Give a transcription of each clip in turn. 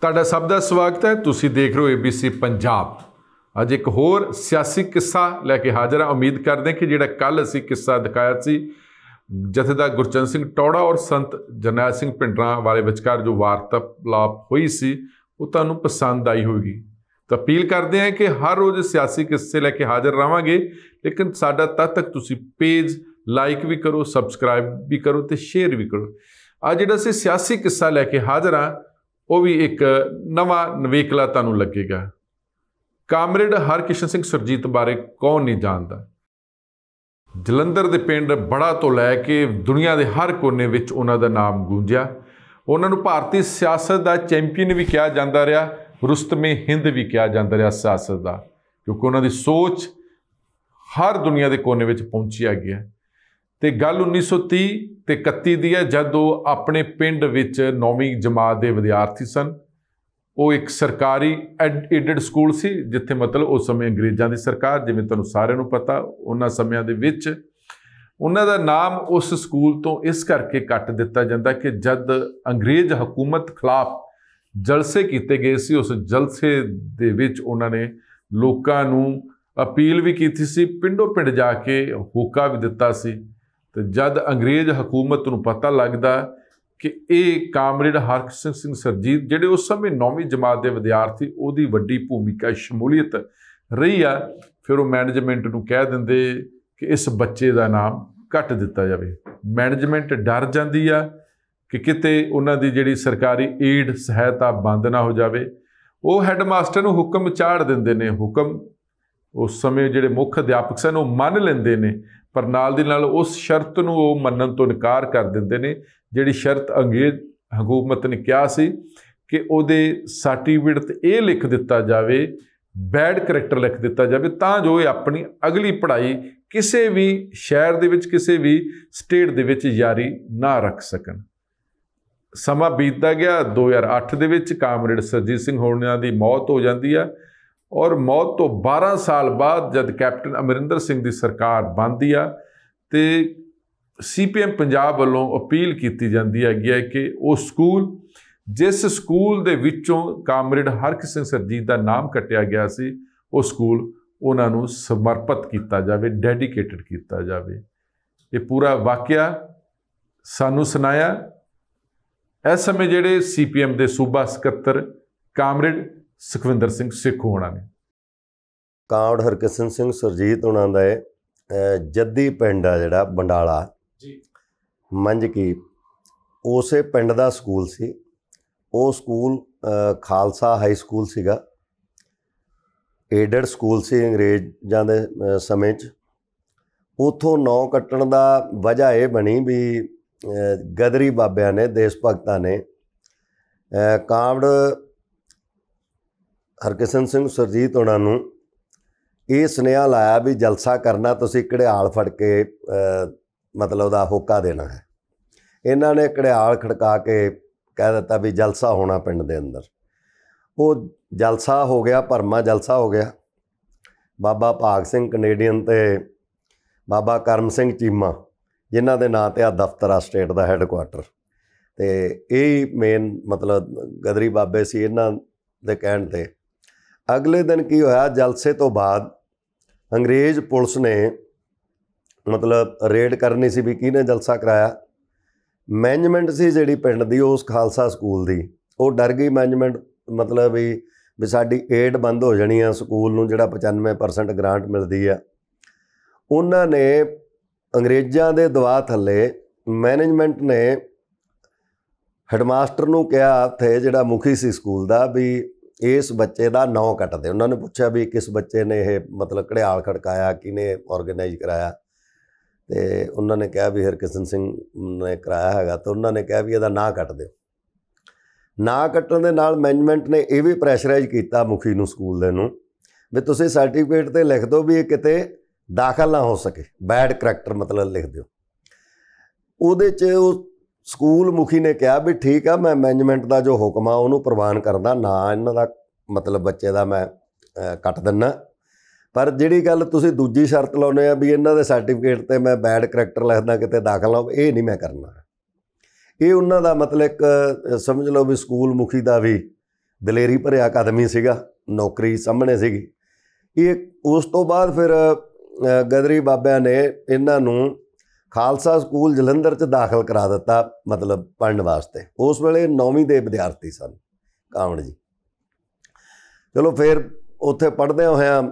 ਤੁਹਾਡਾ ਸਭ ਦਾ ਸਵਾਗਤ ਹੈ ਤੁਸੀਂ ਦੇਖ ਰਹੇ ਹੋ ABC ਪੰਜਾਬ ਅੱਜ ਇੱਕ ਹੋਰ ਸਿਆਸੀ ਕਿੱਸਾ ਲੈ ਕੇ ਹਾਜ਼ਰ ਆ ਉਮੀਦ ਕਰਦੇ ਕਿ ਜਿਹੜਾ ਕੱਲ ਅਸੀਂ ਕਿੱਸਾ ਦਿਖਾਇਆ ਸੀ ਜਥੇਦਾਰ ਗੁਰਚਰਨ ਸਿੰਘ ਟੋੜਾ ਔਰ ਸੰਤ ਜਰਨੈਲ ਸਿੰਘ ਪਿੰਡਰਾ ਵਾਲੇ ਵਿਚਕਾਰ ਜੋ ਵਾਰਤਾਲਾਪ ਹੋਈ ਸੀ ਉਹ ਤੁਹਾਨੂੰ ਪਸੰਦ ਆਈ ਹੋਵੇਗੀ ਤਾਂ ਅਪੀਲ ਕਰਦੇ ਹਾਂ ਕਿ ਹਰ ਰੋਜ਼ ਸਿਆਸੀ ਕਿੱਸੇ ਲੈ ਕੇ ਹਾਜ਼ਰ ਰਾਵਾਂਗੇ ਲੇਕਿਨ ਸਾਡਾ ਤਦ ਤੱਕ ਤੁਸੀਂ ਪੇਜ ਲਾਈਕ ਵੀ ਕਰੋ ਸਬਸਕ੍ਰਾਈਬ ਵੀ ਕਰੋ ਤੇ ਸ਼ੇਅਰ ਵੀ ਕਰੋ ਅੱਜ ਜਿਹੜਾ ਸੀ ਸਿਆਸੀ ਕਿੱਸਾ ਲੈ ਕੇ ਹਾਜ਼ਰ ਆ ਉਹ ਵੀ ਇੱਕ ਨਵਾਂ ਨਵੇਕਲਾ ਤੁਹਾਨੂੰ ਲੱਗੇਗਾ ਕਾਮਰੇਡ ਹਰਕਿਸ਼ਨ ਸਿੰਘ ਸਰਜੀਤ ਬਾਰੇ ਕੌਣ ਨਹੀਂ ਜਾਣਦਾ ਜਲੰਧਰ ਦੇ ਪਿੰਡ ਬੜਾ ਤੋਂ ਲੈ ਕੇ ਦੁਨੀਆ ਦੇ ਹਰ ਕੋਨੇ ਵਿੱਚ ਉਹਨਾਂ ਦਾ ਨਾਮ ਗੂੰਜਿਆ ਉਹਨਾਂ ਨੂੰ ਭਾਰਤੀ ਸਿਆਸਤ ਦਾ ਚੈਂਪੀਅਨ ਵੀ ਕਿਹਾ ਜਾਂਦਾ ਰਿਹਾ ਰੁਸਤਮੇ ਹਿੰਦ ਵੀ ਕਿਹਾ ਜਾਂਦਾ ਰਿਹਾ ਸਿਆਸਤ ਦਾ ਕਿਉਂਕਿ ਉਹਨਾਂ ਦੀ ਸੋਚ ਹਰ ਦੁਨੀਆ ਦੇ ਕੋਨੇ ਵਿੱਚ ਪਹੁੰਚੀ ਹੈਗੀ ਹੈ ਤੇ ਗੱਲ 1930 ਤੇ 31 ਦੀ ਹੈ ਜਦ ਉਹ ਆਪਣੇ ਪਿੰਡ ਵਿੱਚ 9ਵੀਂ ਜਮਾਤ ਦੇ ਵਿਦਿਆਰਥੀ ਸਨ ਉਹ ਇੱਕ ਸਰਕਾਰੀ ਐਡਿਡ ਸਕੂਲ ਸੀ ਜਿੱਥੇ ਮਤਲਬ ਉਸ ਸਮੇਂ ਅੰਗਰੇਜ਼ਾਂ ਦੀ ਸਰਕਾਰ ਜਿਵੇਂ ਤੁਹਾਨੂੰ ਸਾਰਿਆਂ ਨੂੰ ਪਤਾ ਉਹਨਾਂ ਸਮਿਆਂ ਦੇ ਵਿੱਚ ਉਹਨਾਂ ਦਾ ਨਾਮ ਉਸ ਸਕੂਲ ਤੋਂ ਇਸ ਕਰਕੇ ਕੱਟ ਦਿੱਤਾ ਜਾਂਦਾ ਕਿ ਜਦ ਅੰਗਰੇਜ਼ ਹਕੂਮਤ ਖਿਲਾਫ ਜਲਸੇ ਕੀਤੇ ਗਏ ਸੀ ਉਸ ਜਲਸੇ ਦੇ ਵਿੱਚ ਉਹਨਾਂ ਨੇ ਲੋਕਾਂ ਨੂੰ ਅਪੀਲ ਵੀ ਕੀਤੀ ਸੀ ਪਿੰਡੋਂ ਪਿੰਡ ਜਾ ਕੇ ਹੋਕਾ ਵੀ ਦਿੱਤਾ ਸੀ ਤੇ ਜਦ ਅੰਗਰੇਜ਼ ਹਕੂਮਤ ਨੂੰ ਪਤਾ ਲੱਗਦਾ ਕਿ ਇਹ ਕਾਮਰੇਡ ਹਰਕ੍ਰਿਸ਼ਨ ਸਿੰਘ ਸਰਜੀਤ ਜਿਹੜੇ ਉਸ ਸਮੇਂ 9ਵੀਂ ਜਮਾਤ ਦੇ ਵਿਦਿਆਰਥੀ ਉਹਦੀ ਵੱਡੀ ਭੂਮਿਕਾ ਸ਼ਮੂਲੀਅਤ ਰਹੀ ਆ ਫਿਰ ਉਹ ਮੈਨੇਜਮੈਂਟ ਨੂੰ ਕਹਿ ਦਿੰਦੇ ਕਿ ਇਸ ਬੱਚੇ ਦਾ ਨਾਮ ਕੱਟ ਦਿੱਤਾ ਜਾਵੇ ਮੈਨੇਜਮੈਂਟ ਡਰ ਜਾਂਦੀ ਆ ਕਿ ਕਿਤੇ ਉਹਨਾਂ ਦੀ ਜਿਹੜੀ ਸਰਕਾਰੀ ਏਡ ਸਹਾਇਤਾ ਬੰਦ ਨਾ ਹੋ ਜਾਵੇ ਉਹ ਹੈਡਮਾਸਟਰ ਨੂੰ ਹੁਕਮ ਚਾੜ ਦਿੰਦੇ ਨੇ ਹੁਕਮ ਉਸ ਸਮੇਂ ਜਿਹੜੇ ਮੁੱਖ ਅਧਿਆਪਕ ਸਨ ਉਹ ਮੰਨ ਲੈਂਦੇ ਨੇ ਪਰ ਨਾਲ ਦੀ ਨਾਲ ਉਸ ਸ਼ਰਤ ਨੂੰ ਉਹ ਮੰਨਣ ਤੋਂ ਇਨਕਾਰ ਕਰ ਦਿੰਦੇ ਨੇ ਜਿਹੜੀ ਸ਼ਰਤ ਅੰਗਰੇਜ਼ ਹਕੂਮਤ ਨੇ ਕਿਹਾ ਸੀ ਕਿ ਉਹਦੇ ਸਰਟੀਫਿਕੇਟ ਤੇ ਇਹ ਲਿਖ ਦਿੱਤਾ ਜਾਵੇ ਬੈਡ ਕੈਰੈਕਟਰ ਲਿਖ ਦਿੱਤਾ ਜਾਵੇ ਤਾਂ ਜੋ ਇਹ ਆਪਣੀ ਅਗਲੀ ਪੜ੍ਹਾਈ ਕਿਸੇ ਵੀ ਸ਼ਹਿਰ ਦੇ ਵਿੱਚ ਕਿਸੇ ਵੀ ਸਟੇਟ ਦੇ ਵਿੱਚ ਯਾਰੀ ਨਾ ਰੱਖ ਸਕਣ ਸਮਾਂ ਬੀਤਦਾ ਗਿਆ 2008 ਦੇ ਵਿੱਚ ਕਾਮਰੇਡ ਸਰਜੀਤ ਸਿੰਘ ਹੋਣਿਆਂ ਦੀ ਮੌਤ ਹੋ ਜਾਂਦੀ ਆ ਔਰ ਮੌਤ ਤੋਂ 12 ਸਾਲ ਬਾਅਦ ਜਦ ਕੈਪਟਨ ਅਮਰਿੰਦਰ ਸਿੰਘ ਦੀ ਸਰਕਾਰ ਬਣਦੀ ਆ ਤੇ ਸੀਪੀਐਮ ਪੰਜਾਬ ਵੱਲੋਂ ਅਪੀਲ ਕੀਤੀ ਜਾਂਦੀ ਹੈਗੀ ਹੈ ਕਿ ਉਹ ਸਕੂਲ ਜਿਸ ਸਕੂਲ ਦੇ ਵਿੱਚੋਂ ਕਾਮਰੇਡ ਹਰਕ ਸਿੰਘ ਸਰਜੀਤ ਦਾ ਨਾਮ ਕੱਟਿਆ ਗਿਆ ਸੀ ਉਹ ਸਕੂਲ ਉਹਨਾਂ ਨੂੰ ਸਮਰਪਿਤ ਕੀਤਾ ਜਾਵੇ ਡੈਡੀਕੇਟਡ ਕੀਤਾ ਜਾਵੇ ਇਹ ਪੂਰਾ ਵਾਕਿਆ ਸਾਨੂੰ ਸੁਣਾਇਆ ਇਸ ਸਮੇਂ ਜਿਹੜੇ ਸੀਪੀਐਮ ਦੇ ਸੂਬਾ ਸਕੱਤਰ ਕਾਮਰੇਡ ਸੁਖਵਿੰਦਰ ਸਿੰਘ ਸੇਖੋ ਹੋਣਾ ਨੇ ਕਾਂਵੜ ਹਰਕਿਸ਼ਨ ਸਿੰਘ ਸਰਜੀਤ ਉਹਨਾਂ ਦਾ ਹੈ ਜੱਦੀ ਪਿੰਡ ਆ ਜਿਹੜਾ ਬੰਡਾਲਾ ਜੀ ਮੰਜ ਕੀ ਉਸੇ ਪਿੰਡ ਦਾ ਸਕੂਲ ਸੀ ਉਹ ਸਕੂਲ ਖਾਲਸਾ ਹਾਈ ਸਕੂਲ ਸੀਗਾ ਏਡਡ ਸਕੂਲ ਸੀ ਅੰਗਰੇਜ਼ਾਂ ਦੇ ਸਮੇਂ 'ਚ ਉਥੋਂ ਨੌ ਕੱਟਣ ਦਾ ਵਜ੍ਹਾ ਇਹ ਬਣੀ ਵੀ ਗਦਰੀ ਬਾਬਿਆਂ ਨੇ ਦੇਸ਼ ਭਗਤਾਂ ਨੇ ਕਾਂਵੜ ਹਰਕਿਸ਼ਨ ਸਿੰਘ ਸਰਜੀਤ ਉਹਨਾਂ ਨੂੰ ਇਹ ਸੁਨੇਹਾ ਲਾਇਆ ਵੀ ਜਲਸਾ ਕਰਨਾ ਤੁਸੀਂ ਕੜਿਆਲ ਫੜ ਕੇ ਮਤਲਬ ਦਾ ਹੋਕਾ ਦੇਣਾ ਹੈ ਇਹਨਾਂ ਨੇ ਕੜਿਆਲ ਖੜਕਾ ਕੇ ਕਹਿ ਦਿੱਤਾ ਵੀ ਜਲਸਾ ਹੋਣਾ ਪਿੰਡ ਦੇ ਅੰਦਰ ਉਹ ਜਲਸਾ ਹੋ ਗਿਆ ਪਰਮਾ ਜਲਸਾ ਹੋ ਗਿਆ ਬਾਬਾ ਭਾਗ ਸਿੰਘ ਕੈਨੇਡੀਅਨ ਤੇ ਬਾਬਾ ਕਰਮ ਸਿੰਘ ਚੀਮਾ ਜਿਨ੍ਹਾਂ ਦੇ ਨਾਂ ਤੇ ਆ ਦਫ਼ਤਰ ਆ ਸਟੇਟ ਦਾ ਹੈੱਡਕੁਆਟਰ ਤੇ ਇਹ ਮੇਨ ਮਤਲਬ ਗਦਰੀ ਬਾਬੇ ਸੀ ਇਹਨਾਂ ਦੇ ਕਹਿਣ ਤੇ ਅਗਲੇ ਦਿਨ ਕੀ ਹੋਇਆ ਜਲਸੇ ਤੋਂ ਬਾਅਦ ਅੰਗਰੇਜ਼ ਪੁਲਿਸ ਨੇ ਮਤਲਬ ਰੇਡ ਕਰਨੀ ਸੀ ਵੀ ਕਿਹਨੇ ਜਲਸਾ ਕਰਾਇਆ ਮੈਨੇਜਮੈਂਟ ਸੀ ਜਿਹੜੀ ਪਿੰਡ ਦੀ ਉਸ ਖਾਲਸਾ ਸਕੂਲ ਦੀ ਉਹ ਡਰ ਗਈ ਮੈਨੇਜਮੈਂਟ ਮਤਲਬ ਵੀ ਵੀ ਸਾਡੀ ਏਡ ਬੰਦ ਹੋ ਜਾਣੀ ਆ ਸਕੂਲ ਨੂੰ ਜਿਹੜਾ 95% ਗ੍ਰਾਂਟ ਮਿਲਦੀ ਆ ਉਹਨਾਂ ਨੇ ਅੰਗਰੇਜ਼ਾਂ ਦੇ ਦਬਾਅ ਥੱਲੇ ਮੈਨੇਜਮੈਂਟ ਨੇ ਹੈਡਮਾਸਟਰ ਨੂੰ ਕਿਹਾ ਥੇ ਜਿਹੜਾ ਮੁਖੀ ਸੀ ਸਕੂਲ ਦਾ ਵੀ ਇਸ ਬੱਚੇ ਦਾ ਨਾਂ ਕੱਟਦੇ ਉਹਨਾਂ ਨੇ ਪੁੱਛਿਆ ਵੀ ਕਿਸ ਬੱਚੇ ਨੇ ਇਹ ਮਤਲਬ ਕੜਿਆਲ ਖੜਕਾਇਆ ਕਿਨੇ ਆਰਗੇਨਾਈਜ਼ ਕਰਾਇਆ ਤੇ ਉਹਨਾਂ ਨੇ ਕਿਹਾ ਵੀ ਹਰਕਿਸ਼ਨ ਸਿੰਘ ਨੇ ਕਰਾਇਆ ਹੈਗਾ ਤਾਂ ਉਹਨਾਂ ਨੇ ਕਿਹਾ ਵੀ ਇਹਦਾ ਨਾਂ ਕੱਟ ਦਿਓ ਨਾਂ ਕੱਟਣ ਦੇ ਨਾਲ ਮੈਨੇਜਮੈਂਟ ਨੇ ਇਹ ਵੀ ਪ੍ਰੈਸ਼ਰਾਈਜ਼ ਕੀਤਾ ਮੁਖੀ ਨੂੰ ਸਕੂਲ ਦੇ ਨੂੰ ਵੀ ਤੁਸੀਂ ਸਰਟੀਫਿਕੇਟ ਤੇ ਲਿਖ ਦਿਓ ਵੀ ਇਹ ਕਿਤੇ ਦਾਖਲ ਨਾ ਹੋ ਸਕੇ ਬੈਡ ਕੈਰੈਕਟਰ ਮਤਲਬ ਲਿਖ ਦਿਓ ਉਹਦੇ 'ਚ ਉਹ ਸਕੂਲ ਮੁਖੀ ਨੇ ਕਿਹਾ ਵੀ ਠੀਕ ਆ ਮੈਂ ਮੈਨੇਜਮੈਂਟ ਦਾ ਜੋ ਹੁਕਮ ਆ ਉਹਨੂੰ ਪ੍ਰਵਾਨ ਕਰਦਾ ਨਾ ਇਹਨਾਂ ਦਾ ਮਤਲਬ ਬੱਚੇ ਦਾ ਮੈਂ ਕੱਟ ਦਿੰਨਾ ਪਰ ਜਿਹੜੀ ਗੱਲ ਤੁਸੀਂ ਦੂਜੀ ਸ਼ਰਤ ਲਾਉਨੇ ਆ ਵੀ ਇਹਨਾਂ ਦੇ ਸਰਟੀਫਿਕੇਟ ਤੇ ਮੈਂ ਬੈਡ ਕੈਰੈਕਟਰ ਲਿਖਦਾ ਕਿਤੇ ਦਾਖਲ ਹੋ ਇਹ ਨਹੀਂ ਮੈਂ ਕਰਨਾ ਇਹ ਉਹਨਾਂ ਦਾ ਮਤਲਬ ਇੱਕ ਸਮਝ ਲਓ ਵੀ ਸਕੂਲ ਮੁਖੀ ਦਾ ਵੀ ਦਲੇਰੀ ਭਰਿਆ ਕਦਮੀ ਸੀਗਾ ਨੌਕਰੀ ਸਾਹਮਣੇ ਸੀਗੀ ਇਹ ਉਸ ਤੋਂ ਬਾਅਦ ਫਿਰ ਗਦਰੀ ਬਾਬਿਆਂ ਨੇ ਇਹਨਾਂ ਨੂੰ ਖਾਲਸਾ ਸਕੂਲ ਜਲੰਧਰ 'ਚ ਦਾਖਲ ਕਰਾ ਦਿੱਤਾ ਮਤਲਬ ਪੜਨ ਵਾਸਤੇ ਉਸ ਵੇਲੇ 9ਵੀਂ ਦੇ ਵਿਦਿਆਰਥੀ ਸਨ ਕਾਵਣ ਜੀ ਚਲੋ ਫਿਰ ਉੱਥੇ ਪੜਦੇ ਹੋਇਆ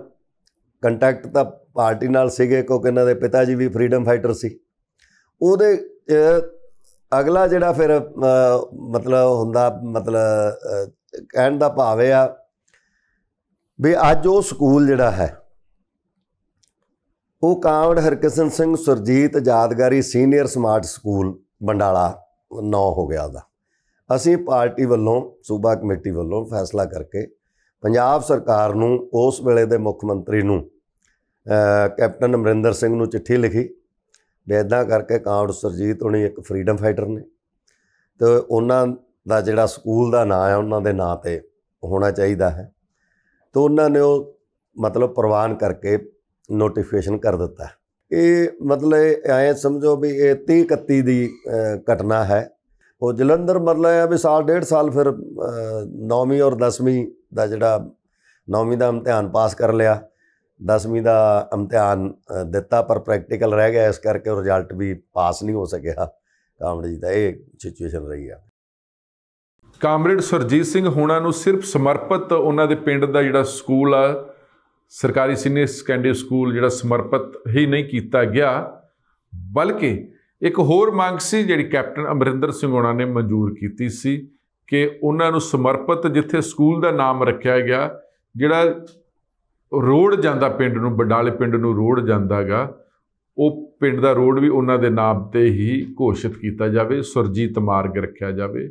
ਕੰਟੈਕਟ ਤਾਂ ਪਾਰਟੀ ਨਾਲ ਸੀਗੇ ਕਿਉਂਕਿ ਇਹਨਾਂ ਦੇ ਪਿਤਾ ਜੀ ਵੀ ਫਰੀडम ਫਾਈਟਰ ਸੀ ਉਹਦੇ ਅਗਲਾ ਜਿਹੜਾ ਫਿਰ ਮਤਲਬ ਹੁੰਦਾ ਮਤਲਬ ਕਹਿਣ ਦਾ ਭਾਵ ਇਹ ਆ ਵੀ ਅੱਜ ਉਹ ਸਕੂਲ ਜਿਹੜਾ ਹੈ ਉਹ ਕਾਵੜ ਹਰਕਿਸ਼ਨ ਸਿੰਘ ਸੁਰਜੀਤ ਯਾਦਗਾਰੀ ਸੀਨੀਅਰ ਸਮਾਰਟ ਸਕੂਲ ਬੰਡਾਲਾ ਨੌ ਹੋ ਗਿਆ ਉਹਦਾ ਅਸੀਂ ਪਾਰਟੀ ਵੱਲੋਂ ਸੂਬਾ ਕਮੇਟੀ ਵੱਲੋਂ ਫੈਸਲਾ ਕਰਕੇ ਪੰਜਾਬ ਸਰਕਾਰ ਨੂੰ ਉਸ ਵੇਲੇ ਦੇ ਮੁੱਖ ਮੰਤਰੀ ਨੂੰ ਕੈਪਟਨ ਅਮਰਿੰਦਰ ਸਿੰਘ ਨੂੰ ਚਿੱਠੀ ਲਿਖੀ ਵੀ ਇਦਾਂ ਕਰਕੇ ਕਾਂਵੜ ਸਰਜੀਤ ਹੁਣੀ ਇੱਕ ਫਰੀडम ਫਾਈਟਰ ਨੇ ਤੇ ਉਹਨਾਂ ਦਾ ਜਿਹੜਾ ਸਕੂਲ ਦਾ ਨਾਂ ਹੈ ਉਹਨਾਂ ਦੇ ਨਾਂ ਤੇ ਹੋਣਾ ਚਾਹੀਦਾ ਹੈ ਤੇ ਉਹਨਾਂ ਨੇ ਉਹ ਮਤਲਬ ਪ੍ਰਵਾਨ ਕਰਕੇ ਨੋਟੀਫਿਕੇਸ਼ਨ ਕਰ ਦਿੱਤਾ ਇਹ ਮਤਲਬ ਐ ਸਮਝੋ ਵੀ ਇਹ 30 31 ਦੀ ਘਟਨਾ ਹੈ ਉਹ ਜਲੰਧਰ ਮਰਲਾ ਆ ਵੀ ਸਾਲ ਡੇਢ ਸਾਲ ਫਿਰ 9ਵੀਂ ਔਰ 10ਵੀਂ ਦਾ ਜਿਹੜਾ 9ਵੀਂ ਦਾ ਇਮਤਿਹਾਨ ਪਾਸ ਕਰ ਲਿਆ 10ਵੀਂ ਦਾ ਇਮਤਿਹਾਨ ਦਿੱਤਾ ਪਰ ਪ੍ਰੈਕਟੀਕਲ ਰਹਿ ਗਿਆ ਇਸ ਕਰਕੇ ਉਹ ਰਿਜ਼ਲਟ ਵੀ ਪਾਸ ਨਹੀਂ ਹੋ ਸਕਿਆ ਕਾਮਰੇਡ ਜੀ ਦਾ ਇਹ ਸਿਚੁਏਸ਼ਨ ਰਹੀ ਆ ਕਾਮਰੇਡ ਸਰਜੀਤ ਸਿੰਘ ਹੋਣਾ ਨੂੰ ਸਿਰਫ ਸਮਰਪਿਤ ਉਹਨਾਂ ਦੇ ਪਿੰਡ ਦਾ ਜਿਹੜਾ ਸਕੂਲ ਆ ਸਰਕਾਰੀ ਸੀਨੀਅਰ ਸੈਕੰਡਰੀ ਸਕੂਲ ਜਿਹੜਾ ਸਮਰਪਿਤ ਹੀ ਨਹੀਂ ਕੀਤਾ ਗਿਆ ਬਲਕਿ ਇੱਕ ਹੋਰ ਮੰਗ ਸੀ ਜਿਹੜੀ ਕੈਪਟਨ ਅਮਰਿੰਦਰ ਸਿੰਘ ਹੋਣਾ ਨੇ ਮਨਜ਼ੂਰ ਕੀਤੀ ਸੀ ਕਿ ਉਹਨਾਂ ਨੂੰ ਸਮਰਪਿਤ ਜਿੱਥੇ ਸਕੂਲ ਦਾ ਨਾਮ ਰੱਖਿਆ ਗਿਆ ਜਿਹੜਾ ਰੋਡ ਜਾਂਦਾ ਪਿੰਡ ਨੂੰ ਬਡਾਲੇ ਪਿੰਡ ਨੂੰ ਰੋਡ ਜਾਂਦਾਗਾ ਉਹ ਪਿੰਡ ਦਾ ਰੋਡ ਵੀ ਉਹਨਾਂ ਦੇ ਨਾਮ ਤੇ ਹੀ ਘੋਸ਼ਿਤ ਕੀਤਾ ਜਾਵੇ ਸੁਰਜੀਤ ਮਾਰਗ ਰੱਖਿਆ ਜਾਵੇ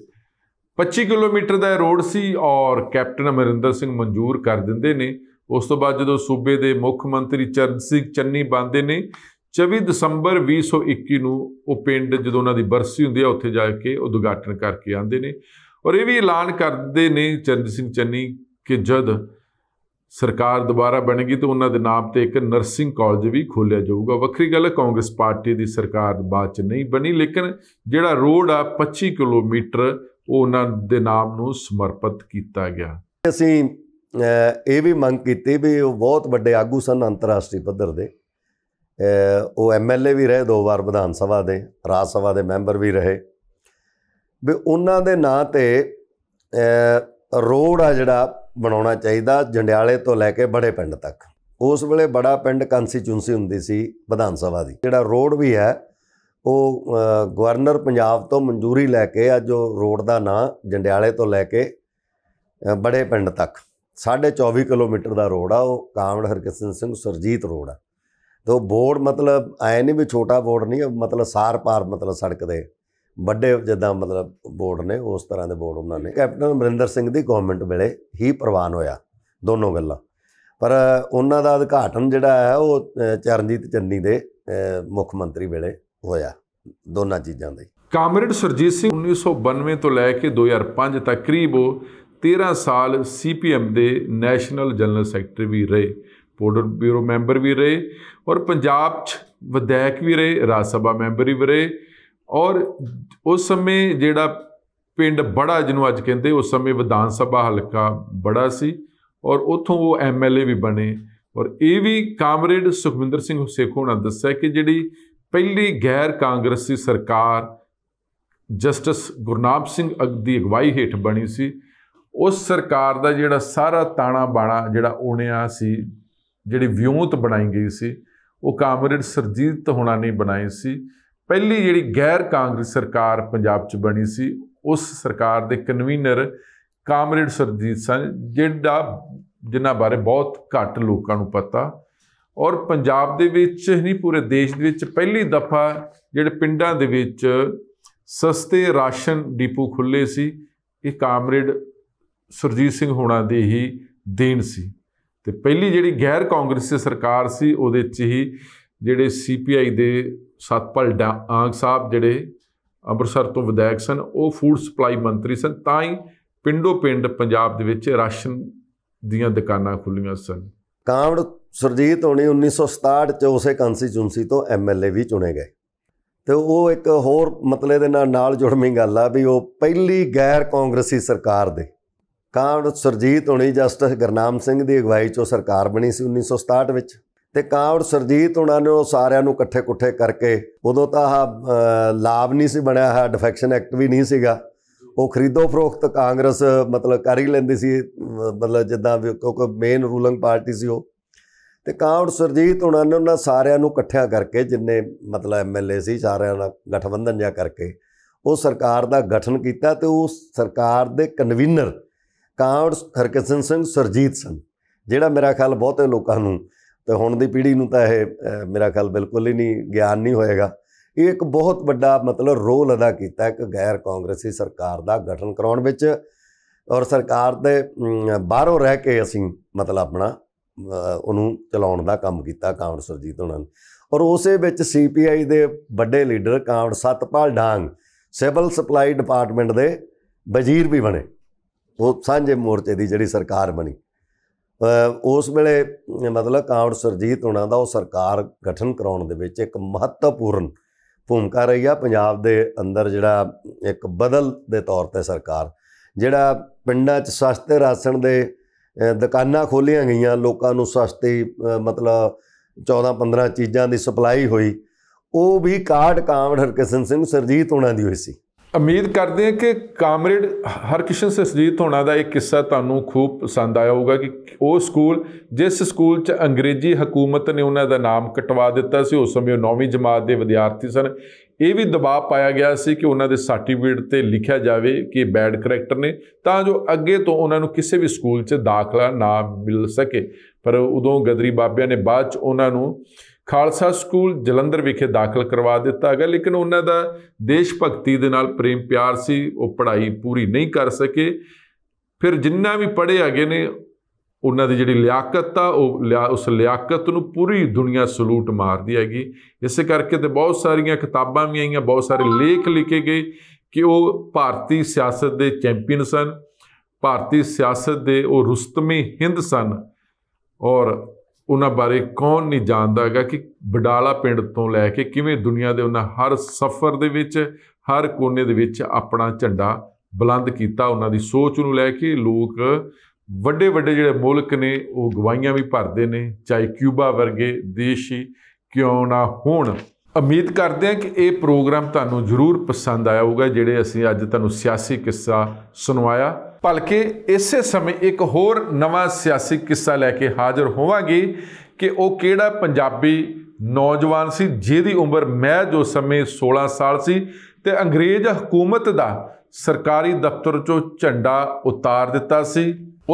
25 ਕਿਲੋਮੀਟਰ ਦਾ ਰੋਡ ਸੀ ਔਰ ਕੈਪਟਨ ਅਮਰਿੰਦਰ ਸਿੰਘ ਮਨਜ਼ੂਰ ਕਰ ਦਿੰਦੇ ਨੇ ਉਸ ਤੋਂ ਬਾਅਦ ਜਦੋਂ ਸੂਬੇ ਦੇ ਮੁੱਖ ਮੰਤਰੀ ਚਰਨ ਸਿੰਘ ਚੰਨੀ ਬੰਦੇ ਨੇ 24 ਦਸੰਬਰ 2021 ਨੂੰ ਉਹ ਪਿੰਡ ਜਦੋਂ ਉਹਨਾਂ ਦੀ ਬਰਸੀ ਹੁੰਦੀ ਹੈ ਉੱਥੇ ਜਾ ਕੇ ਉਦਘਾਟਨ ਕਰਕੇ ਆਉਂਦੇ ਨੇ ਔਰ ਇਹ ਵੀ ਐਲਾਨ ਕਰਦੇ ਨੇ ਚੰਦ ਸਿੰਘ ਚੰਨੀ ਕਿ ਜਦ ਸਰਕਾਰ ਦੁਬਾਰਾ ਬਣੇਗੀ ਤਾਂ ਉਹਨਾਂ ਦੇ ਨਾਮ ਤੇ ਇੱਕ ਨਰਸਿੰਗ ਕਾਲਜ ਵੀ ਖੋਲਿਆ ਜਾਊਗਾ ਵੱਖਰੀ ਗੱਲ ਹੈ ਕਾਂਗਰਸ ਪਾਰਟੀ ਦੀ ਸਰਕਾਰ ਬਾਅਦ ਚ ਨਹੀਂ ਬਣੀ ਲੇਕਿਨ ਜਿਹੜਾ ਰੋਡ ਆ 25 ਕਿਲੋਮੀਟਰ ਉਹ ਉਹਨਾਂ ਦੇ ਨਾਮ ਨੂੰ ਸਮਰਪਿਤ ਕੀਤਾ ਗਿਆ ਅਸੀਂ ਇਹ ਵੀ ਮੰਗ ਕੀਤੀ ਵੀ ਉਹ ਬਹੁਤ ਵੱਡੇ ਆਗੂ ਸਨ ਅੰਤਰਰਾਸ਼ਟਰੀ ਪੱਧਰ ਦੇ ਉਹ ਐਮਐਲਏ ਵੀ ਰਹੇ ਦੋ ਵਾਰ ਵਿਧਾਨ ਸਭਾ ਦੇ ਰਾਜ ਸਭਾ ਦੇ ਮੈਂਬਰ ਵੀ ਰਹੇ ਵੀ ਉਹਨਾਂ ਦੇ ਨਾਂ ਤੇ ਰੋਡ ਆ ਜਿਹੜਾ ਬਣਾਉਣਾ ਚਾਹੀਦਾ ਜੰਡਿਆਲੇ ਤੋਂ ਲੈ ਕੇ ਬੜੇ ਪਿੰਡ ਤੱਕ ਉਸ ਵੇਲੇ ਬੜਾ ਪਿੰਡ ਕੰਸਟੀਚੂਐਂਸੀ ਹੁੰਦੀ ਸੀ ਵਿਧਾਨ ਸਭਾ ਦੀ ਜਿਹੜਾ ਰੋਡ ਵੀ ਹੈ ਉਹ ਗਵਰਨਰ ਪੰਜਾਬ ਤੋਂ ਮਨਜ਼ੂਰੀ ਲੈ ਕੇ ਅੱਜ ਉਹ ਰੋਡ ਦਾ ਨਾਂ ਜੰਡਿਆਲੇ ਤੋਂ ਲੈ ਕੇ ਬੜੇ ਪਿੰਡ ਤੱਕ 24.5 ਕਿਲੋਮੀਟਰ ਦਾ ਰੋਡ ਆ ਉਹ ਕਾਮੜ ਹਰਕਿਸ਼ਨ ਸਿੰਘ ਸਰਜੀਤ ਰੋਡ ਆ ਤੋ ਬੋਰਡ ਮਤਲਬ ਐ ਨਹੀਂ ਵੀ ਛੋਟਾ ਬੋਰਡ ਨਹੀਂ ਮਤਲਬ ਸਾਰ ਪਾਰ ਮਤਲਬ ਸੜਕ ਦੇ ਵੱਡੇ ਜਿੱਦਾਂ ਮਤਲਬ ਬੋਰਡ ਨੇ ਉਸ ਤਰ੍ਹਾਂ ਦੇ ਬੋਰਡ ਉਹਨਾਂ ਨੇ ਕੈਪਟਨ ਅਮਰਿੰਦਰ ਸਿੰਘ ਦੀ ਗਵਰਨਮੈਂਟ ਵੇਲੇ ਹੀ ਪ੍ਰਵਾਨ ਹੋਇਆ ਦੋਨੋਂ ਗੱਲਾਂ ਪਰ ਉਹਨਾਂ ਦਾ ਉਦਘਾਟਨ ਜਿਹੜਾ ਹੈ ਉਹ ਚਰਨਜੀਤ ਚੰਨੀ ਦੇ ਮੁੱਖ ਮੰਤਰੀ ਵੇਲੇ ਹੋਇਆ ਦੋਨਾਂ ਚੀਜ਼ਾਂ ਦੇ ਕਾਮਰੇਡ ਸਰਜੀਤ ਸਿੰਘ 1992 ਤੋਂ ਲੈ ਕੇ 2005 ਤੱਕ ਕਰੀਬ 13 ਸਾਲ ਸੀਪੀਐਮ ਦੇ ਨੈਸ਼ਨਲ ਜਨਰਲ ਸੈਕਟਰੀ ਵੀ ਰਹੇ ਬੋਰਡਰ ਬਿਊਰੋ ਮੈਂਬਰ ਵੀ ਰਹੇ ਔਰ ਪੰਜਾਬ 'ਚ ਵਿਧਾਇਕ ਵੀ ਰਹੇ ਰਾਜ ਸਭਾ ਮੈਂਬਰ ਵੀ ਰਹੇ ਔਰ ਉਸ ਸਮੇਂ ਜਿਹੜਾ ਪਿੰਡ ਬੜਾ ਜਿਹਨੂੰ ਅੱਜ ਕਹਿੰਦੇ ਉਸ ਸਮੇਂ ਵਿਧਾਨ ਸਭਾ ਹਲਕਾ ਬੜਾ ਸੀ ਔਰ ਉਥੋਂ ਉਹ ਐਮਐਲਏ ਵੀ ਬਣੇ ਔਰ ਇਹ ਵੀ ਕਾਮਰੇਡ ਸੁਖਵਿੰਦਰ ਸਿੰਘ ਹੁਸੇਖੋ ਨੇ ਦੱਸਿਆ ਕਿ ਜਿਹੜੀ ਪਹਿਲੀ ਗੈਰ ਕਾਂਗਰਸੀ ਸਰਕਾਰ ਜਸਟਿਸ ਗੁਰਨਾਮ ਸਿੰਘ ਦੀ ਅਗਵਾਈ ਹੇਠ ਬਣੀ ਸੀ ਉਸ ਸਰਕਾਰ ਦਾ ਜਿਹੜਾ ਸਾਰਾ ਤਾਣਾ ਬਾਣਾ ਜਿਹੜਾ ਓਣਿਆ ਸੀ ਜਿਹੜੀ ਵਿਉਂਤ ਬਣਾਈ ਗਈ ਸੀ ਉਹ ਕਾਮਰੇਡ ਸਰਜੀਤ ਹੋਣਾ ਨਹੀਂ ਬਣਾਈ ਸੀ ਪਹਿਲੀ ਜਿਹੜੀ ਗੈਰ ਕਾਂਗਰਸ ਸਰਕਾਰ ਪੰਜਾਬ 'ਚ ਬਣੀ ਸੀ ਉਸ ਸਰਕਾਰ ਦੇ ਕਨਵੀਨਰ ਕਾਮਰੇਡ ਸਰਜੀਤ ਸਨ ਜਿਹੜਾ ਜਿਨ੍ਹਾਂ ਬਾਰੇ ਬਹੁਤ ਘੱਟ ਲੋਕਾਂ ਨੂੰ ਪਤਾ ਔਰ ਪੰਜਾਬ ਦੇ ਵਿੱਚ ਨਹੀਂ ਪੂਰੇ ਦੇਸ਼ ਦੇ ਵਿੱਚ ਪਹਿਲੀ ਦਫਾ ਜਿਹੜੇ ਪਿੰਡਾਂ ਦੇ ਵਿੱਚ ਸਸਤੇ ਰਾਸ਼ਨ ਡਿਪੂ ਖੁੱਲੇ ਸੀ ਇਹ ਕਾਮਰੇਡ ਸਰਜੀਤ ਸਿੰਘ ਹੋਣਾ ਦੀ ਹੀ ਦੇਣ ਸੀ ਤੇ ਪਹਿਲੀ ਜਿਹੜੀ ਗੈਰ ਕਾਂਗਰਸੀ ਸਰਕਾਰ ਸੀ ਉਹਦੇ 'ਚ ਹੀ ਜਿਹੜੇ ਸੀਪੀਆਈ ਦੇ ਸਤਪਾਲ ਡਾਂਗ ਸਾਹਿਬ ਜਿਹੜੇ ਅੰਮ੍ਰਿਤਸਰ ਤੋਂ ਵਿਧਾਇਕ ਸਨ ਉਹ ਫੂਡ ਸਪਲਾਈ ਮੰਤਰੀ ਸਨ ਤਾਂ ਹੀ ਪਿੰਡੋ ਪਿੰਡ ਪੰਜਾਬ ਦੇ ਵਿੱਚ ਰਾਸ਼ਨ ਦੀਆਂ ਦੁਕਾਨਾਂ ਖੁੱਲੀਆਂ ਸਨ ਕਾਂਵੜ ਸਰਜੀਤ ਹੋਣੀ 1967 ਚ ਉਸੇ ਕੰਸਟੀਚੁਐਂਸੀ ਤੋਂ ਐਮਐਲਏ ਵੀ ਚੁਣੇ ਗਏ ਤੇ ਉਹ ਇੱਕ ਹੋਰ ਮਤਲਬ ਦੇ ਨਾਲ ਨਾਲ ਜੁੜਵੀਂ ਗੱਲ ਆ ਵੀ ਉਹ ਪਹਿਲੀ ਗੈਰ ਕਾਂਗਰਸੀ ਸਰਕਾਰ ਦੇ ਕਾਂਡ ਸਰਜੀਤ ਹੁਣੀ ਜਸਟਿਸ ਗਰਨਾਮ ਸਿੰਘ ਦੀ ਅਗਵਾਈ 'ਚ ਸਰਕਾਰ ਬਣੀ ਸੀ 1967 ਵਿੱਚ ਤੇ ਕਾਂਡ ਸਰਜੀਤ ਉਹਨਾਂ ਨੇ ਉਹ ਸਾਰਿਆਂ ਨੂੰ ਇਕੱਠੇ-ਇਕੱਠੇ ਕਰਕੇ ਉਦੋਂ ਤਾਂ ਆ ਲਾਭ ਨਹੀਂ ਸੀ ਬਣਿਆ ਹੈ ਡਿਫੈਕਸ਼ਨ ਐਕਟ ਵੀ ਨਹੀਂ ਸੀਗਾ ਉਹ ਖਰੀਦੋ ਫਰੋਖਤ ਕਾਂਗਰਸ ਮਤਲਬ ਕਰ ਹੀ ਲੈਂਦੀ ਸੀ ਮਤਲਬ ਜਿੱਦਾਂ ਕਿਉਂਕਿ ਮੇਨ ਰੂਲਿੰਗ ਪਾਰਟੀ ਸੀ ਉਹ ਤੇ ਕਾਂਡ ਸਰਜੀਤ ਉਹਨਾਂ ਨੇ ਉਹਨਾਂ ਸਾਰਿਆਂ ਨੂੰ ਇਕੱਠਿਆਂ ਕਰਕੇ ਜਿੰਨੇ ਮਤਲਬ ਐਮਐਲਏ ਸੀ ਸਾਰਿਆਂ ਦਾ ਗਠਬੰਧਨ ਜਾਂ ਕਰਕੇ ਉਹ ਸਰਕਾਰ ਦਾ ਗਠਨ ਕੀਤਾ ਤੇ ਉਹ ਸਰਕਾਰ ਦੇ ਕਨਵੀਨਰ ਕਾਉਂਟ ਹਰਕਿਸ਼ਨ ਸਿੰਘ ਸਰਜੀਤ ਸਿੰਘ ਜਿਹੜਾ ਮੇਰਾ ਖਿਆਲ ਬਹੁਤੇ ਲੋਕਾਂ ਨੂੰ ਤੇ ਹੁਣ ਦੀ ਪੀੜ੍ਹੀ ਨੂੰ ਤਾਂ ਇਹ ਮੇਰਾ ਖਿਆਲ ਬਿਲਕੁਲ ਹੀ ਨਹੀਂ ਗਿਆਨ ਨਹੀਂ ਹੋਏਗਾ ਇਹ ਇੱਕ ਬਹੁਤ ਵੱਡਾ ਮਤਲਬ ਰੋਲ ਅਦਾ ਕੀਤਾ ਇੱਕ ਗੈਰ ਕਾਂਗਰਸੀ ਸਰਕਾਰ ਦਾ ਗਠਨ ਕਰਾਉਣ ਵਿੱਚ ਔਰ ਸਰਕਾਰ ਦੇ ਬਾਹਰੋਂ ਰਹਿ ਕੇ ਅਸੀਂ ਮਤਲਬ ਆਪਣਾ ਉਹਨੂੰ ਚਲਾਉਣ ਦਾ ਕੰਮ ਕੀਤਾ ਕਾਉਂਟ ਸਰਜੀਤ ਹੋਣਾਂ ਨੇ ਔਰ ਉਸੇ ਵਿੱਚ ਸੀਪੀਆਈ ਦੇ ਵੱਡੇ ਲੀਡਰ ਕਾਉਂਟ ਸਤਪਾਲ ਡਾਂਗ ਸਿਵਲ ਸਪਲਾਈ ਡਿਪਾਰਟਮੈਂਟ ਦੇ ਵਜ਼ੀਰ ਵੀ ਬਣੇ ਉਹ ਸਾਂਝੇ ਮੋਰਚੇ ਦੀ ਜਿਹੜੀ ਸਰਕਾਰ ਬਣੀ ਉਸ ਵੇਲੇ ਮਤਲਬ ਕਾਉਂਟ ਸਰਜੀਤ ਹੁਣਾਂ ਦਾ ਉਹ ਸਰਕਾਰ ਗਠਨ ਕਰਾਉਣ ਦੇ ਵਿੱਚ ਇੱਕ ਮਹੱਤਵਪੂਰਨ ਭੂਮਿਕਾ ਰਹੀ ਆ ਪੰਜਾਬ ਦੇ ਅੰਦਰ ਜਿਹੜਾ ਇੱਕ ਬਦਲ ਦੇ ਤੌਰ ਤੇ ਸਰਕਾਰ ਜਿਹੜਾ ਪਿੰਡਾਂ 'ਚ ਸਸਤੇ ਰਾਸ਼ਨ ਦੇ ਦੁਕਾਨਾਂ ਖੋਲੀਆਂ ਗਈਆਂ ਲੋਕਾਂ ਨੂੰ ਸਸਤੀ ਮਤਲਬ 14-15 ਚੀਜ਼ਾਂ ਦੀ ਸਪਲਾਈ ਹੋਈ ਉਹ ਵੀ ਕਾਰਡ ਕਾਂਵੜ ਹਰਕਿਸ਼ਨ ਸਿੰਘ ਸਰਜੀਤ ਉਹਨਾਂ ਦੀ ਹੋਈ ਸੀ ਉਮੀਦ ਕਰਦੇ ਹਾਂ ਕਿ ਕਾਮਰੇਡ ਹਰਕਿਸ਼ਨ ਸਸਜੀਤ ਹੋਣਾ ਦਾ ਇਹ ਕਿੱਸਾ ਤੁਹਾਨੂੰ ਖੂਬ ਪਸੰਦ ਆਇਆ ਹੋਊਗਾ ਕਿ ਉਹ ਸਕੂਲ ਜਿਸ ਸਕੂਲ 'ਚ ਅੰਗਰੇਜ਼ੀ ਹਕੂਮਤ ਨੇ ਉਹਨਾਂ ਦਾ ਨਾਮ ਕਟਵਾ ਦਿੱਤਾ ਸੀ ਉਸ ਸਮੇਂ ਉਹ 9ਵੀਂ ਜਮਾਤ ਦੇ ਵਿਦਿਆਰਥੀ ਸਨ ਇਹ ਵੀ ਦਬਾਅ ਪਾਇਆ ਗਿਆ ਸੀ ਕਿ ਉਹਨਾਂ ਦੇ ਸਰਟੀਫਿਕੇਟ ਤੇ ਲਿਖਿਆ ਜਾਵੇ ਕਿ ਬੈਡ ਕੈਰੈਕਟਰ ਨੇ ਤਾਂ ਜੋ ਅੱਗੇ ਤੋਂ ਉਹਨਾਂ ਨੂੰ ਕਿਸੇ ਵੀ ਸਕੂਲ 'ਚ ਦਾਖਲਾ ਨਾ ਮਿਲ ਸਕੇ ਪਰ ਉਦੋਂ ਗਦਰੀ ਬਾਬਿਆਂ ਨੇ ਬਾਅਦ 'ਚ ਉਹਨਾਂ ਨੂੰ ਖਾਲਸਾ ਸਕੂਲ ਜਲੰਧਰ ਵਿਖੇ ਦਾਖਲ ਕਰਵਾ ਦਿੱਤਾ ਗਿਆ ਲੇਕਿਨ ਉਹਨਾਂ ਦਾ ਦੇਸ਼ ਭਗਤੀ ਦੇ ਨਾਲ ਪ੍ਰੇਮ ਪਿਆਰ ਸੀ ਉਹ ਪੜ੍ਹਾਈ ਪੂਰੀ ਨਹੀਂ ਕਰ ਸਕੇ ਫਿਰ ਜਿੰਨਾ ਵੀ ਪੜ੍ਹੇ ਹੈਗੇ ਨੇ ਉਹਨਾਂ ਦੀ ਜਿਹੜੀ ਲਿਆਕਤ ਆ ਉਹ ਉਸ ਲਿਆਕਤ ਨੂੰ ਪੂਰੀ ਦੁਨੀਆ ਸਲੂਟ ਮਾਰਦੀ ਹੈਗੀ ਇਸੇ ਕਰਕੇ ਤੇ ਬਹੁਤ ਸਾਰੀਆਂ ਕਿਤਾਬਾਂ ਵੀ ਆਈਆਂ ਬਹੁਤ ਸਾਰੇ ਲੇਖ ਲਿਖੇ ਗਏ ਕਿ ਉਹ ਭਾਰਤੀ ਸਿਆਸਤ ਦੇ ਚੈਂਪੀਅਨ ਸਨ ਭਾਰਤੀ ਸਿਆਸਤ ਦੇ ਉਹ ਰੁਸਤਮੇ ਹਿੰਦ ਸਨ ਔਰ ਉਹਨਾਂ ਬਾਰੇ ਕੌਣ ਨਹੀਂ ਜਾਣਦਾ ਹੈਗਾ ਕਿ ਬਡਾਲਾ ਪਿੰਡ ਤੋਂ ਲੈ ਕੇ ਕਿਵੇਂ ਦੁਨੀਆ ਦੇ ਉਹਨਾਂ ਹਰ ਸਫ਼ਰ ਦੇ ਵਿੱਚ ਹਰ ਕੋਨੇ ਦੇ ਵਿੱਚ ਆਪਣਾ ਝੰਡਾ ਬੁਲੰਦ ਕੀਤਾ ਉਹਨਾਂ ਦੀ ਸੋਚ ਨੂੰ ਲੈ ਕੇ ਲੋਕ ਵੱਡੇ ਵੱਡੇ ਜਿਹੜੇ ਮੁਲਕ ਨੇ ਉਹ ਗਵਾਹੀਆਂ ਵੀ ਭਰਦੇ ਨੇ ਚਾਹੇ ਕਿਊਬਾ ਵਰਗੇ ਦੇਸ਼ ਹੀ ਕਿਉਂ ਨਾ ਹੋਣ ਉਮੀਦ ਕਰਦੇ ਹਾਂ ਕਿ ਇਹ ਪ੍ਰੋਗਰਾਮ ਤੁਹਾਨੂੰ ਜ਼ਰੂਰ ਪਸੰਦ ਆਇਆ ਹੋਊਗਾ ਜਿਹੜੇ ਅਸੀਂ ਅੱਜ ਤੁਹਾਨੂੰ ਸਿਆਸੀ ਕਿੱਸਾ ਸੁਣਵਾਇਆ ਭਲਕੇ ਇਸੇ ਸਮੇਂ ਇੱਕ ਹੋਰ ਨਵਾਂ ਸਿਆਸੀ ਕਿੱਸਾ ਲੈ ਕੇ ਹਾਜ਼ਰ ਹੋਵਾਂਗੇ ਕਿ ਉਹ ਕਿਹੜਾ ਪੰਜਾਬੀ ਨੌਜਵਾਨ ਸੀ ਜਿਹਦੀ ਉਮਰ ਮੈਂ ਜੋ ਸਮੇਂ 16 ਸਾਲ ਸੀ ਤੇ ਅੰਗਰੇਜ਼ ਹਕੂਮਤ ਦਾ ਸਰਕਾਰੀ ਦਫ਼ਤਰ ਚੋਂ ਝੰਡਾ ਉਤਾਰ ਦਿੱਤਾ ਸੀ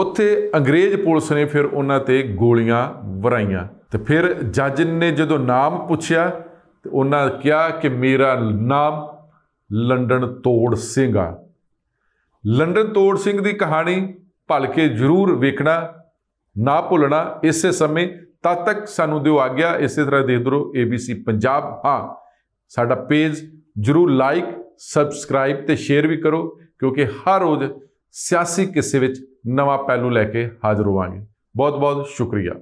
ਉੱਥੇ ਅੰਗਰੇਜ਼ ਪੁਲਿਸ ਨੇ ਫਿਰ ਉਹਨਾਂ ਤੇ ਗੋਲੀਆਂ ਵਰਾਈਆਂ ਤੇ ਫਿਰ ਜੱਜ ਨੇ ਜਦੋਂ ਨਾਮ ਪੁੱਛਿਆ ਤੇ ਉਹਨਾਂ ਕਿਹਾ ਕਿ ਮੇਰਾ ਨਾਮ ਲੰਡਨ ਤੋੜ ਸਿੰਘ ਆ ਲੰਡਨ ਤੋੜ ਸਿੰਘ ਦੀ ਕਹਾਣੀ ਭਲਕੇ ਜ਼ਰੂਰ ਵੇਖਣਾ ਨਾ ਭੁੱਲਣਾ ਇਸੇ ਸਮੇਂ ਤਦ ਤੱਕ ਸਾਨੂੰ ਦਿਓ ਆਗਿਆ ਇਸੇ ਤਰ੍ਹਾਂ ਦੇ ਦਰੋ ABC ਪੰਜਾਬ ਹਾਂ ਸਾਡਾ ਪੇਜ ਜ਼ਰੂਰ ਲਾਈਕ ਸਬਸਕ੍ਰਾਈਬ ਤੇ ਸ਼ੇਅਰ ਵੀ ਕਰੋ ਕਿਉਂਕਿ ਹਰ ਰੋਜ਼ ਸਿਆਸੀ ਕਿਸੇ ਵਿੱਚ ਨਵਾਂ ਪਹਿਲੂ ਲੈ ਕੇ ਹਾਜ਼ਰ ਹੋਵਾਂਗੇ ਬਹੁਤ ਬਹੁਤ ਸ਼ੁਕਰੀਆ